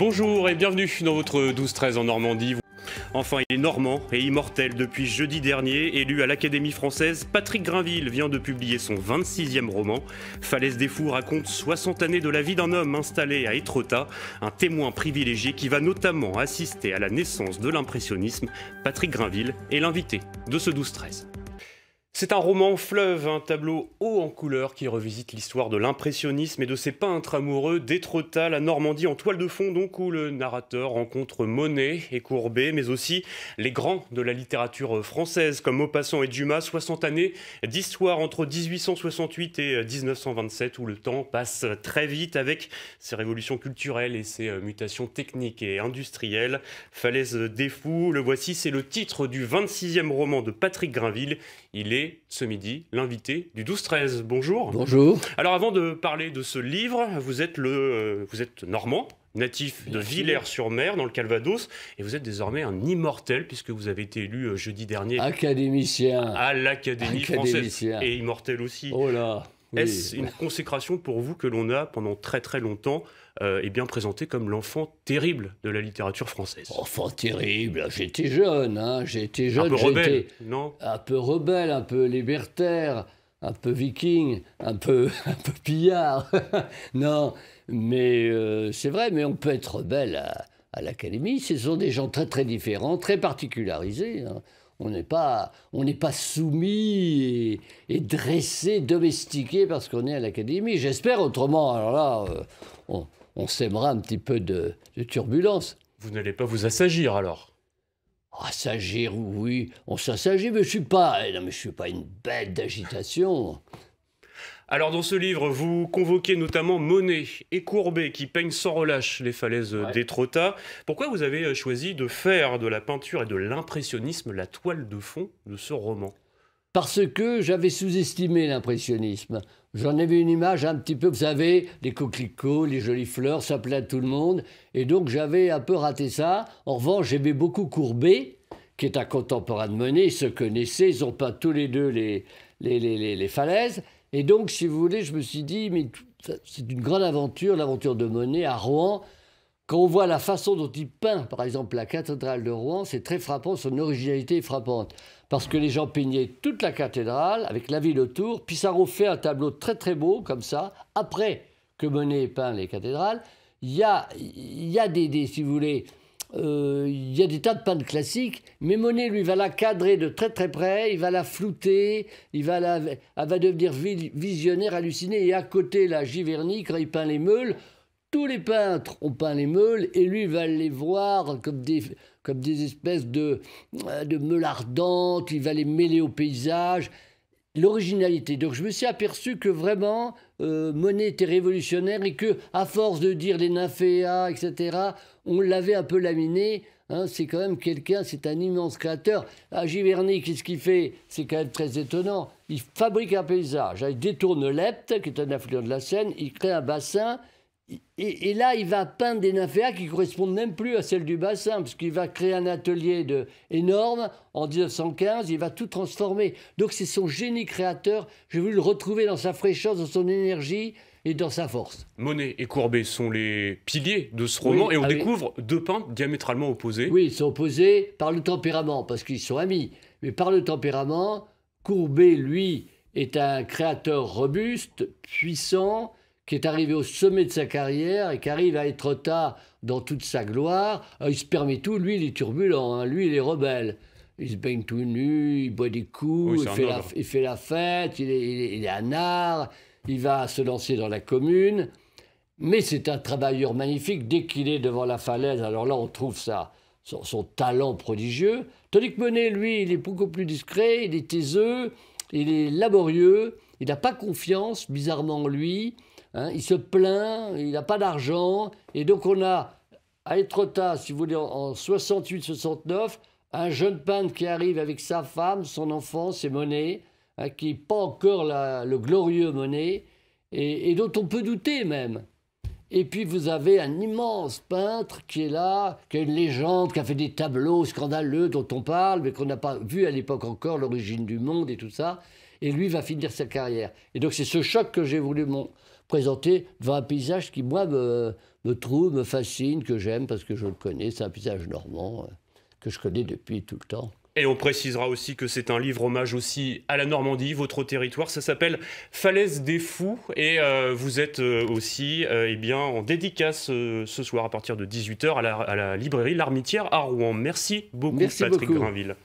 Bonjour et bienvenue dans votre 12-13 en Normandie. Enfin, il est normand et immortel depuis jeudi dernier, élu à l'Académie française. Patrick Grinville vient de publier son 26e roman. Falaise des Fous raconte 60 années de la vie d'un homme installé à Étretat, un témoin privilégié qui va notamment assister à la naissance de l'impressionnisme. Patrick Grinville est l'invité de ce 12-13. C'est un roman fleuve, un tableau haut en couleurs qui revisite l'histoire de l'impressionnisme et de ses peintres amoureux d'Étretat, la Normandie en toile de fond, donc où le narrateur rencontre Monet et Courbet, mais aussi les grands de la littérature française comme Maupassant et Dumas, 60 années d'histoire entre 1868 et 1927 où le temps passe très vite avec ses révolutions culturelles et ses euh, mutations techniques et industrielles. Falaise des fous, le voici, c'est le titre du 26e roman de Patrick Grinville. Il est ce midi l'invité du 12-13. Bonjour. Bonjour. Alors avant de parler de ce livre, vous êtes, le, euh, vous êtes normand, natif de Villers-sur-Mer, dans le Calvados, et vous êtes désormais un immortel, puisque vous avez été élu euh, jeudi dernier. Académicien. À l'Académie française. Et immortel aussi. Oh là est-ce bah. une consécration pour vous que l'on a pendant très très longtemps euh, bien présenté comme l'enfant terrible de la littérature française Enfant terrible, ah, j'étais jeune, hein, j'étais jeune, un peu rebelle, non Un peu rebelle, un peu libertaire, un peu viking, un peu, un peu pillard. non, mais euh, c'est vrai, mais on peut être rebelle à, l'académie. Ce sont des gens très très différents, très particularisés. Hein. On n'est pas, pas soumis et, dressé, domestiqué parce qu'on est à l'académie. J'espère autrement. Alors là, euh, on, on sèmera un petit peu de, turbulence. Vous n'allez pas vous assagir alors Assagir, ah, oui, on s'assagit, mais je suis pas, eh suis pas une bête d'agitation. Alors dans ce livre, vous convoquez notamment Monet et Courbet qui peignent sans relâche les falaises des Pourquoi vous avez euh, choisi de faire de la peinture et de l'impressionnisme la toile de fond de ce roman Parce que j'avais sous-estimé l'impressionnisme. J'en avais une image un petit peu, vous savez, les coquelicots, les jolies fleurs, ça plaît à tout le monde. Et donc j'avais un peu raté ça. En revanche, j'aimais beaucoup Courbet, qui est un contemporain de Monet, ils se connaissaient, ils ont peint tous les deux les falaises. Et donc, si vous voulez, je me suis dit, mais c'est une grande aventure, l'aventure de Monet à Rouen. Quand on voit la façon dont il peint, par exemple, la cathédrale de Rouen, c'est très frappant, son originalité est frappante. Parce que les gens peignaient toute la cathédrale, avec la ville autour. puis ça refait un tableau très très beau, comme ça, après que Monet peint les cathédrales. Il y a, des, des, si vous voulez, euh, il y a des tas de peintres classiques. mais Monet lui, va la cadrer de très très près, il va la flouter, il va la, elle va devenir visionnaire, hallucinée. Et à côté, là, Giverny, quand il peint les meules, tous les peintres ont peint les meules et lui va les voir comme des, comme des espèces de, de meules ardentes, il va les mêler au paysage l'originalité. Donc je me suis aperçu que vraiment euh, Monet était révolutionnaire et que à force de dire les nymphéas, etc., on l'avait un peu laminé. Hein. c'est quand même quelqu'un, c'est un immense créateur. À ah, Giverny, qu'est-ce qu'il fait C'est quand même très étonnant. Il fabrique un paysage. Il détourne l'Epte, qui est un affluent de la Seine. Il crée un bassin et, là, il va peindre des nymphéas qui correspondent même plus à celles du bassin, parce qu'il va créer un atelier de, énorme en 1915, il va tout transformer. Donc c'est son génie créateur, j'ai voulu le retrouver dans sa fraîcheur, dans son énergie et dans sa force. Monet et Courbet sont les piliers de ce roman, et on découvre deux peintres diamétralement opposés. Oui, ils sont opposés par le tempérament, parce qu'ils sont amis, mais par le tempérament, Courbet, lui, est un créateur robuste, puissant, qui est arrivé au sommet de sa carrière et qui arrive à être tard dans toute sa gloire, euh, il se permet tout, lui il est turbulent, hein. lui il est rebelle. Il se baigne tout nu, il boit des coups, il, fait la, fête, il est, il, il un il va se lancer dans la commune. Mais c'est un travailleur magnifique dès qu'il est devant la falaise. Alors là, on trouve ça, son, talent prodigieux. Tonique Monet, lui, il est beaucoup plus discret, il est taiseux, il est laborieux, il n'a pas confiance, bizarrement, en lui. Hein, il se plaint, il n'a pas d'argent. Et donc on a à être Étretat, si vous voulez, en 68-69, un jeune peintre qui arrive avec sa femme, son enfant, ses monnaies, hein, qui n'est pas encore le glorieux Monet, et, et, dont on peut douter même. Et puis vous avez un immense peintre qui est là, qui a une légende, qui a fait des tableaux scandaleux dont on parle, mais qu'on n'a pas vu à l'époque encore, l'origine du monde et tout ça. Et lui va finir sa carrière. Et donc c'est ce choc que j'ai voulu mon, présenté devant un paysage qui, moi, me, trouve, me fascine, que j'aime parce que je le connais. C'est un paysage normand euh, que je connais depuis tout le temps. Et on précisera aussi que c'est un livre hommage aussi à la Normandie, votre territoire. Ça s'appelle Falaise des Fous. Et euh, vous êtes euh, aussi eh bien, en dédicace ce soir à partir de 18h à la, librairie L'Armitière à Rouen. Merci beaucoup, Patrick Grinville.